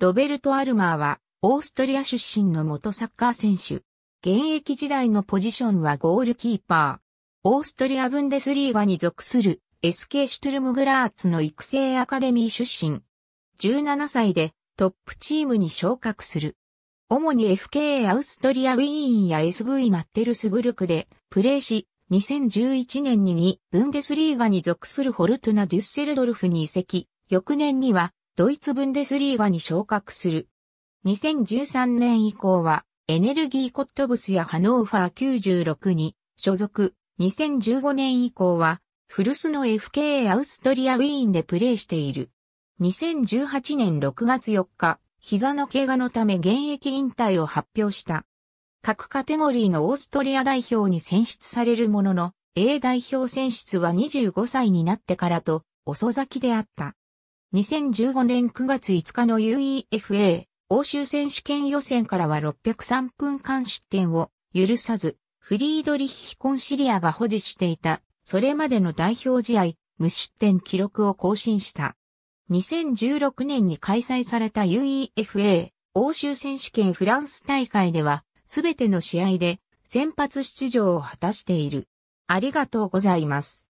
ロベルト・アルマーは、オーストリア出身の元サッカー選手。現役時代のポジションはゴールキーパー。オーストリア・ブンデスリーガに属する SK シュトゥルムグラーツの育成アカデミー出身。17歳でトップチームに昇格する。主に FK アウストリアウィーンや SV マッテルスブルクでプレーし、2011年にブンデスリーガに属するホルトナ・デュッセルドルフに移籍、翌年にはドイツブンデスリーガに昇格する。2013年以降は、エネルギーコットブスやハノーファー96に所属。2015年以降は、フルスの FK アウストリアウィーンでプレーしている。2018年6月4日、膝の怪我のため現役引退を発表した。各カテゴリーのオーストリア代表に選出されるものの、A 代表選出は25歳になってからと遅咲きであった。2015年9月5日の UEFA 欧州選手権予選からは603分間失点を許さず、フリードリッヒ・コンシリアが保持していた、それまでの代表試合、無失点記録を更新した。2016年に開催された UEFA 欧州選手権フランス大会では、すべての試合で先発出場を果たしている。ありがとうございます。